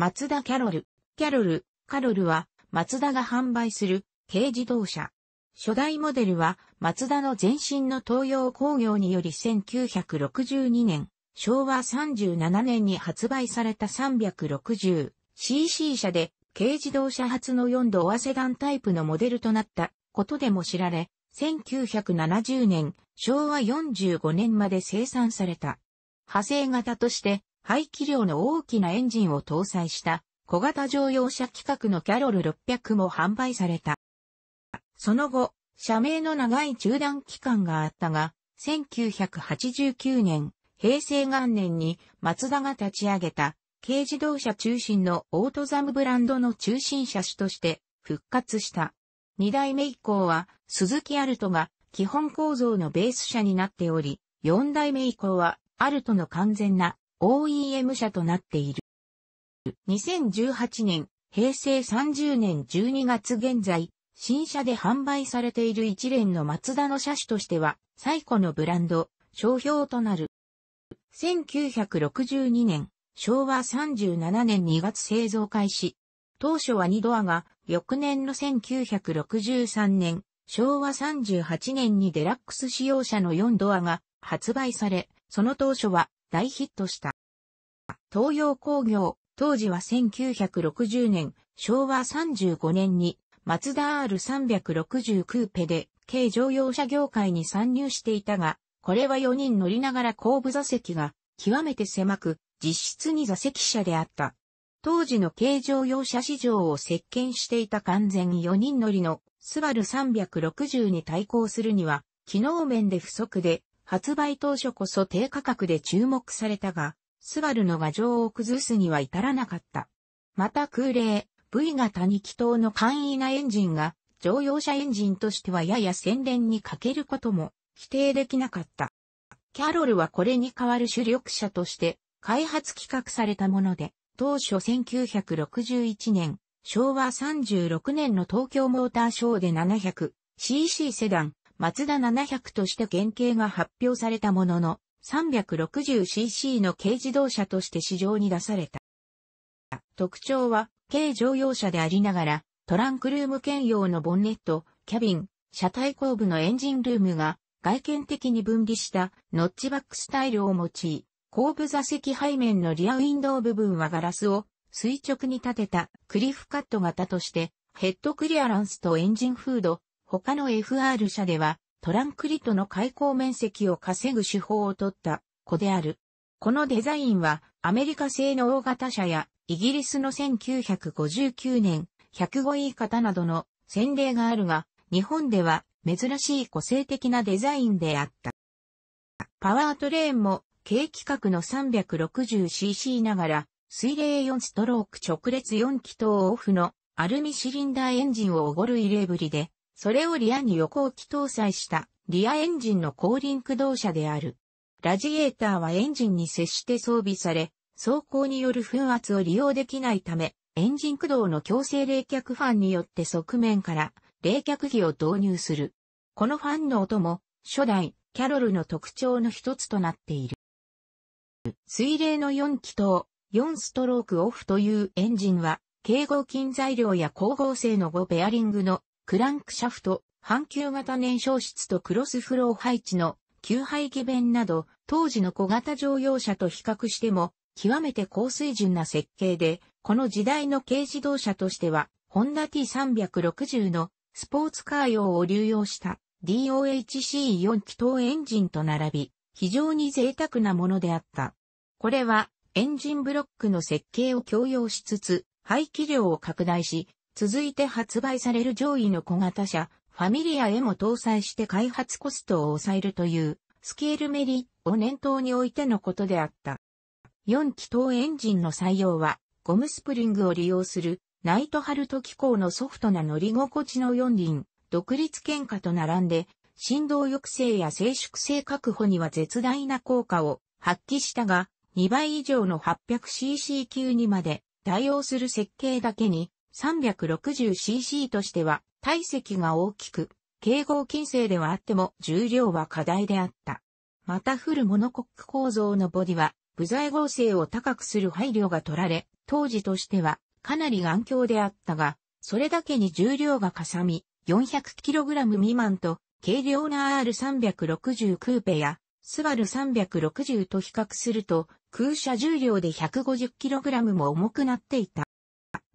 松田キャロル。キャロル、カロルは、松田が販売する軽自動車。初代モデルは、松田の前身の東洋工業により1962年、昭和37年に発売された 360cc 車で、軽自動車初の4度アセダンタイプのモデルとなったことでも知られ、1970年、昭和45年まで生産された。派生型として、排気量の大きなエンジンを搭載した小型乗用車規格のキャロル600も販売された。その後、社名の長い中断期間があったが、1989年、平成元年に松田が立ち上げた軽自動車中心のオートザムブランドの中心車種として復活した。二代目以降は鈴木アルトが基本構造のベース車になっており、四代目以降はアルトの完全な OEM 社となっている。2018年、平成30年12月現在、新車で販売されている一連のマツダの車種としては、最古のブランド、商標となる。1962年、昭和37年2月製造開始。当初は2ドアが、翌年の1963年、昭和38年にデラックス使用車の4ドアが発売され、その当初は大ヒットした。東洋工業、当時は1960年、昭和35年に、マツダ R360 クーペで、軽乗用車業界に参入していたが、これは4人乗りながら後部座席が極めて狭く、実質に座席車であった。当時の軽乗用車市場を席巻していた完全4人乗りのスバル360に対抗するには、機能面で不足で、発売当初こそ低価格で注目されたが、スバルの牙城を崩すには至らなかった。また空冷、V 型2気筒の簡易なエンジンが、乗用車エンジンとしてはやや洗練に欠けることも否定できなかった。キャロルはこれに代わる主力車として開発企画されたもので、当初1961年、昭和36年の東京モーターショーで 700cc セダン、ツダ700として原型が発表されたものの、360cc の軽自動車として市場に出された。特徴は、軽乗用車でありながら、トランクルーム兼用のボンネット、キャビン、車体後部のエンジンルームが、外見的に分離したノッチバックスタイルを用い、後部座席背面のリアウィンドウ部分はガラスを垂直に立てたクリフカット型として、ヘッドクリアランスとエンジンフード、他の FR 社では、トランクリトの開口面積を稼ぐ手法を取った子である。このデザインは、アメリカ製の大型車や、イギリスの1959年、105位型などの先例があるが、日本では珍しい個性的なデザインであった。パワートレーンも、軽規格の 360cc ながら、水冷4ストローク直列4気筒オフのアルミシリンダーエンジンをおごる入れぶりで、それをリアに横置き搭載したリアエンジンの後輪駆動車である。ラジエーターはエンジンに接して装備され、走行による風圧を利用できないため、エンジン駆動の強制冷却ファンによって側面から冷却器を導入する。このファンの音も初代キャロルの特徴の一つとなっている。水冷の4気筒、4ストロークオフというエンジンは、軽合金材料や光合成の5ペアリングのクランクシャフト、半球型燃焼室とクロスフロー配置の給排気弁など、当時の小型乗用車と比較しても、極めて高水準な設計で、この時代の軽自動車としては、ホンダ T360 のスポーツカー用を流用した DOHC4 気筒エンジンと並び、非常に贅沢なものであった。これはエンジンブロックの設計を強要しつつ、排気量を拡大し、続いて発売される上位の小型車、ファミリアへも搭載して開発コストを抑えるという、スケールメリを念頭に置いてのことであった。4気筒エンジンの採用は、ゴムスプリングを利用する、ナイトハルト機構のソフトな乗り心地の4輪、独立喧嘩と並んで、振動抑制や静粛性確保には絶大な効果を発揮したが、2倍以上の 800cc 級にまで対応する設計だけに、360cc としては体積が大きく、軽合金製ではあっても重量は課題であった。またフルモノコック構造のボディは、部材合成を高くする配慮が取られ、当時としてはかなり頑強であったが、それだけに重量がかさみ、400kg 未満と、軽量な R360 クーペや、スバル360と比較すると、空車重量で 150kg も重くなっていた。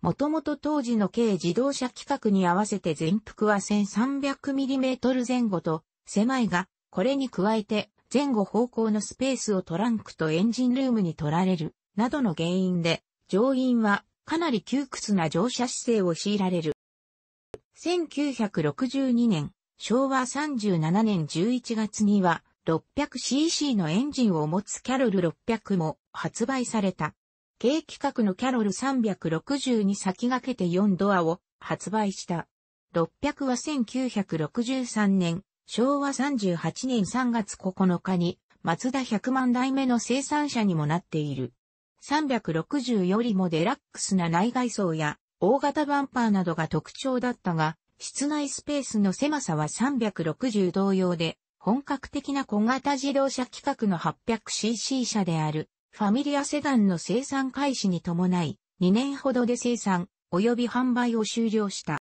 もともと当時の軽自動車規格に合わせて全幅は 1300mm 前後と狭いが、これに加えて前後方向のスペースをトランクとエンジンルームに取られる、などの原因で、乗員はかなり窮屈な乗車姿勢を強いられる。1962年、昭和37年11月には 600cc のエンジンを持つキャロル600も発売された。軽規格のキャロル360に先駆けて4ドアを発売した。600は1963年、昭和38年3月9日に、松田100万台目の生産者にもなっている。360よりもデラックスな内外装や大型バンパーなどが特徴だったが、室内スペースの狭さは360同様で、本格的な小型自動車規格の 800cc 車であるファミリアセダンの生産開始に伴い、2年ほどで生産、及び販売を終了した。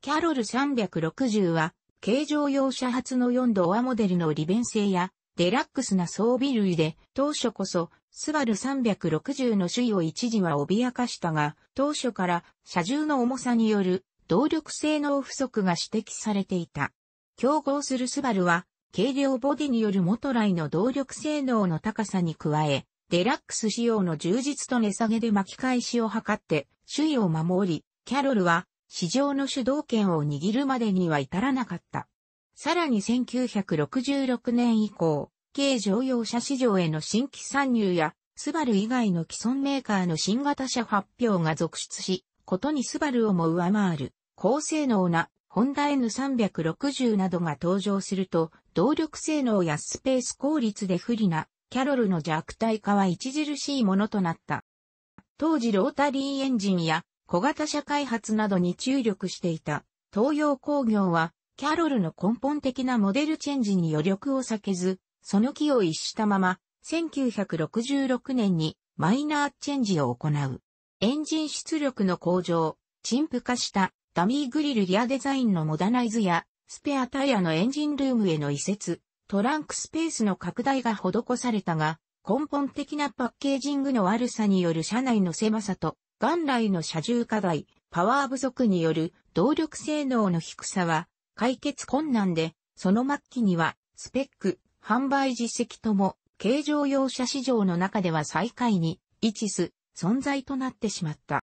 キャロル360は、軽乗用車発の4ドアモデルの利便性や、デラックスな装備類で、当初こそ、スバル360の首位を一時は脅かしたが、当初から車重の重さによる動力性能不足が指摘されていた。競合するスバルは、軽量ボディによる元来の動力性能の高さに加え、デラックス仕様の充実と値下げで巻き返しを図って、首位を守り、キャロルは市場の主導権を握るまでには至らなかった。さらに1966年以降、軽乗用車市場への新規参入や、スバル以外の既存メーカーの新型車発表が続出し、ことにスバルをも上回る、高性能なホンダ N360 などが登場すると、動力性能やスペース効率で不利なキャロルの弱体化は著しいものとなった。当時ロータリーエンジンや小型車開発などに注力していた東洋工業はキャロルの根本的なモデルチェンジに余力を避けず、その気を逸したまま1966年にマイナーチェンジを行う。エンジン出力の向上、陳腐化したダミーグリルリアデザインのモダナイズやスペアタイヤのエンジンルームへの移設、トランクスペースの拡大が施されたが、根本的なパッケージングの悪さによる車内の狭さと、元来の車重課題、パワー不足による動力性能の低さは解決困難で、その末期にはスペック、販売実績とも軽乗用車市場の中では最下位に位置す存在となってしまった。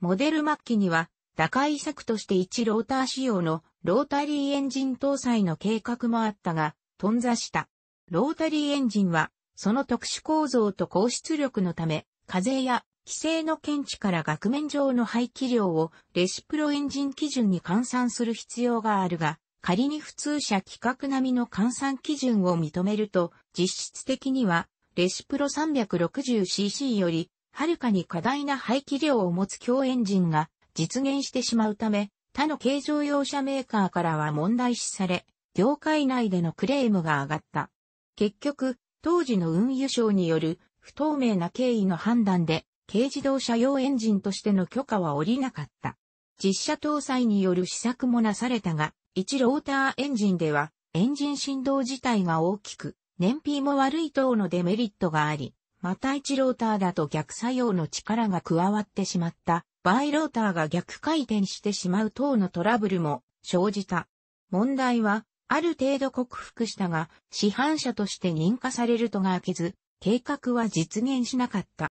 モデル末期には打開策として1ローター仕様のロータリーエンジン搭載の計画もあったが、頓挫した。ロータリーエンジンは、その特殊構造と高出力のため、風や規制の検知から額面上の排気量をレシプロエンジン基準に換算する必要があるが、仮に普通車規格並みの換算基準を認めると、実質的には、レシプロ 360cc より、はるかに過大な排気量を持つ強エンジンが実現してしまうため、他の軽乗用車メーカーからは問題視され、業界内でのクレームが上がった。結局、当時の運輸省による不透明な経緯の判断で、軽自動車用エンジンとしての許可は下りなかった。実車搭載による試作もなされたが、1ローターエンジンでは、エンジン振動自体が大きく、燃費も悪い等のデメリットがあり、また1ローターだと逆作用の力が加わってしまった、バイローターが逆回転してしまう等のトラブルも生じた。問題は、ある程度克服したが、市販車として認可されるとが開けず、計画は実現しなかった。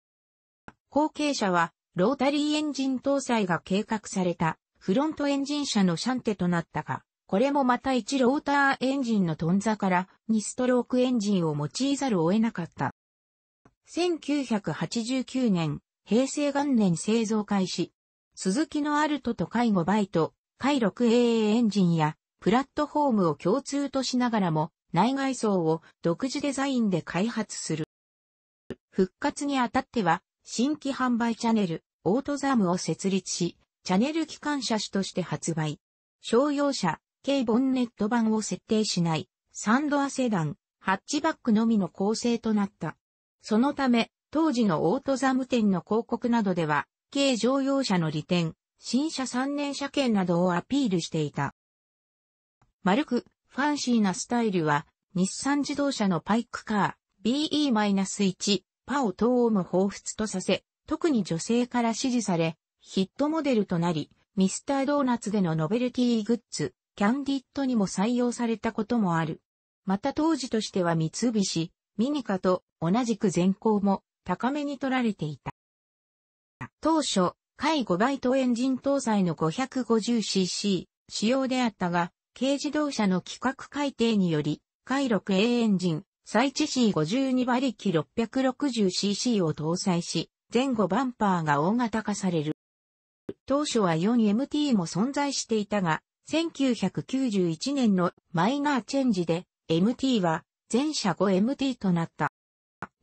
後継者は、ロータリーエンジン搭載が計画された、フロントエンジン車のシャンテとなったが、これもまた1ローターエンジンのトンザから2ストロークエンジンを用いざるを得なかった。1989年、平成元年製造開始。鈴木のアルトと介護バイト、海 6AA エンジンやプラットフォームを共通としながらも、内外装を独自デザインで開発する。復活にあたっては、新規販売チャンネル、オートザームを設立し、チャネル機関車種として発売。商用車、軽ボンネット版を設定しない、サンドアセダン、ハッチバックのみの構成となった。そのため、当時のオートザム店の広告などでは、軽乗用車の利点、新車3年車券などをアピールしていた。丸く、ファンシーなスタイルは、日産自動車のパイクカー、BE-1、パオトーも彷彿とさせ、特に女性から支持され、ヒットモデルとなり、ミスタードーナツでのノベルティグッズ、キャンディットにも採用されたこともある。また当時としては三菱、ミニカと同じく全校も高めに取られていた。当初、介5バイトエンジン搭載の 550cc 仕様であったが、軽自動車の規格改定により、回 6A エンジン、最地 C52 馬力 660cc を搭載し、前後バンパーが大型化される。当初は 4MT も存在していたが、1991年のマイナーチェンジで MT は全車 5MT となった。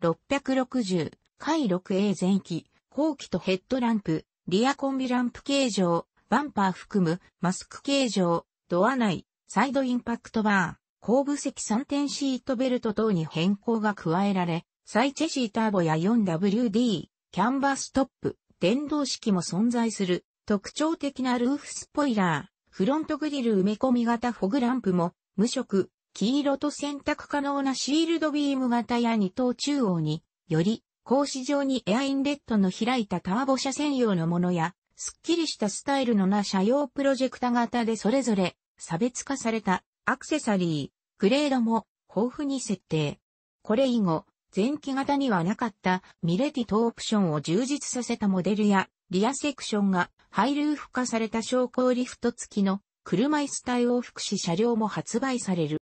660回 6A 前期、後期とヘッドランプ、リアコンビランプ形状、バンパー含むマスク形状、ドア内、サイドインパクトバー、後部席3点シートベルト等に変更が加えられ、サイチェシーターボや 4WD、キャンバストップ、電動式も存在する、特徴的なルーフスポイラー、フロントグリル埋め込み型フォグランプも、無色、黄色と選択可能なシールドビーム型や2等中央に、より、格子状にエアインレットの開いたターボ車専用のものや、すっきりしたスタイルのな車用プロジェクタ型でそれぞれ差別化されたアクセサリー、グレードも豊富に設定。これ以後、前期型にはなかったミレティトオプションを充実させたモデルやリアセクションがハイルーフ化された昇降リフト付きの車椅子対応福祉車両も発売される。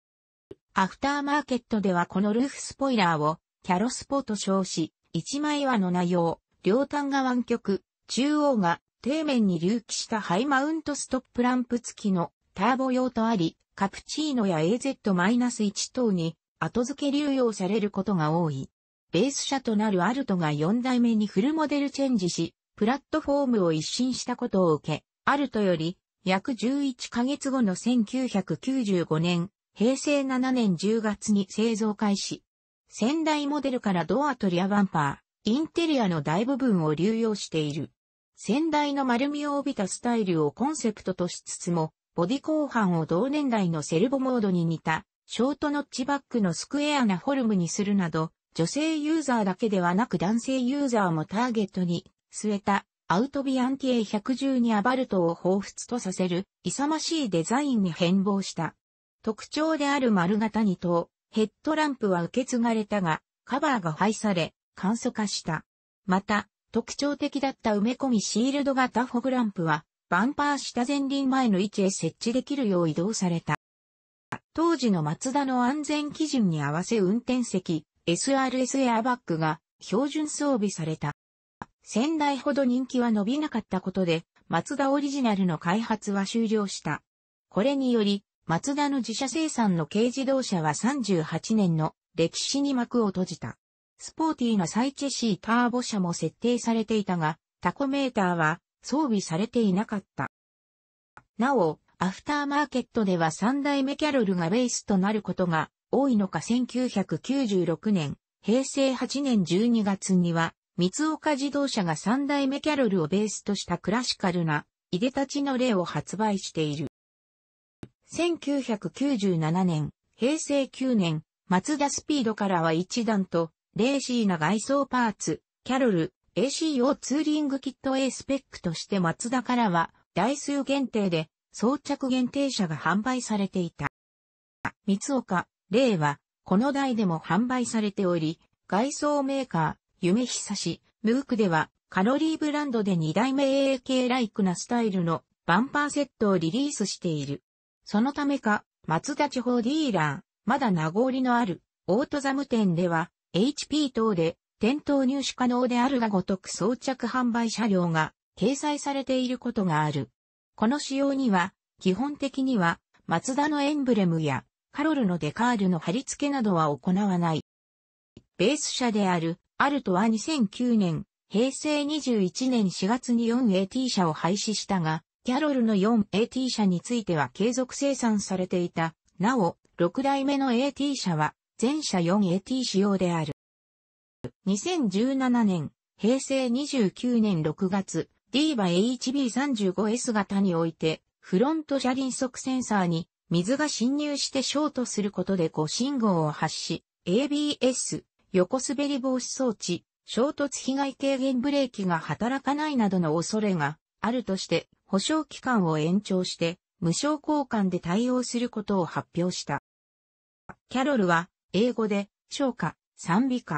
アフターマーケットではこのルーフスポイラーをキャロスポと称し、一枚岩の内容、両端が湾曲、中央が底面に隆起したハイマウントストップランプ付きのターボ用とあり、カプチーノや AZ-1 等に後付け流用されることが多い。ベース車となるアルトが4代目にフルモデルチェンジし、プラットフォームを一新したことを受け、アルトより約11ヶ月後の1995年、平成7年10月に製造開始。先代モデルからドアとリアバンパー、インテリアの大部分を流用している。仙台の丸みを帯びたスタイルをコンセプトとしつつも、ボディ後半を同年代のセルボモードに似た、ショートノッチバックのスクエアなフォルムにするなど、女性ユーザーだけではなく男性ユーザーもターゲットに据えたアウトビアンティエ110にアバルトを彷彿とさせる勇ましいデザインに変貌した。特徴である丸型2等、ヘッドランプは受け継がれたが、カバーが廃され、簡素化した。また、特徴的だった埋め込みシールド型フォグランプは、バンパー下前輪前の位置へ設置できるよう移動された。当時のマツダの安全基準に合わせ運転席、SRS エアバッグが標準装備された。先代ほど人気は伸びなかったことで、マツダオリジナルの開発は終了した。これにより、マツダの自社生産の軽自動車は38年の歴史に幕を閉じた。スポーティーなサイチェシーターボ車も設定されていたが、タコメーターは装備されていなかった。なお、アフターマーケットでは3代目キャロルがベースとなることが多いのか1996年、平成8年12月には、三岡自動車が3代目キャロルをベースとしたクラシカルな、いでたちの例を発売している。1997年、平成9年、マツダスピードからは一段と、レーシーな外装パーツ、キャロル、ACO ツーリングキット A スペックとしてマツダからは台数限定で装着限定車が販売されていた。三岡、例はこの台でも販売されており、外装メーカー、夢久し、ムークではカロリーブランドで2代目 AK ライクなスタイルのバンパーセットをリリースしている。そのためか、松田地方ディーラー、まだ名残のある、オートザム店では、HP 等で店頭入手可能であるがごとく装着販売車両が掲載されていることがある。この仕様には、基本的には、マツダのエンブレムや、カロルのデカールの貼り付けなどは行わない。ベース車である、アルトは2009年、平成21年4月に 4AT 車を廃止したが、キャロルの 4AT 車については継続生産されていた。なお、6代目の AT 車は、全車 4AT 仕様である。2017年、平成29年6月、DIVA-HB35S 型において、フロント車輪速センサーに水が侵入してショートすることで誤信号を発し、ABS、横滑り防止装置、衝突被害軽減ブレーキが働かないなどの恐れがあるとして、保証期間を延長して、無償交換で対応することを発表した。キャロルは、英語で、消化、賛美化。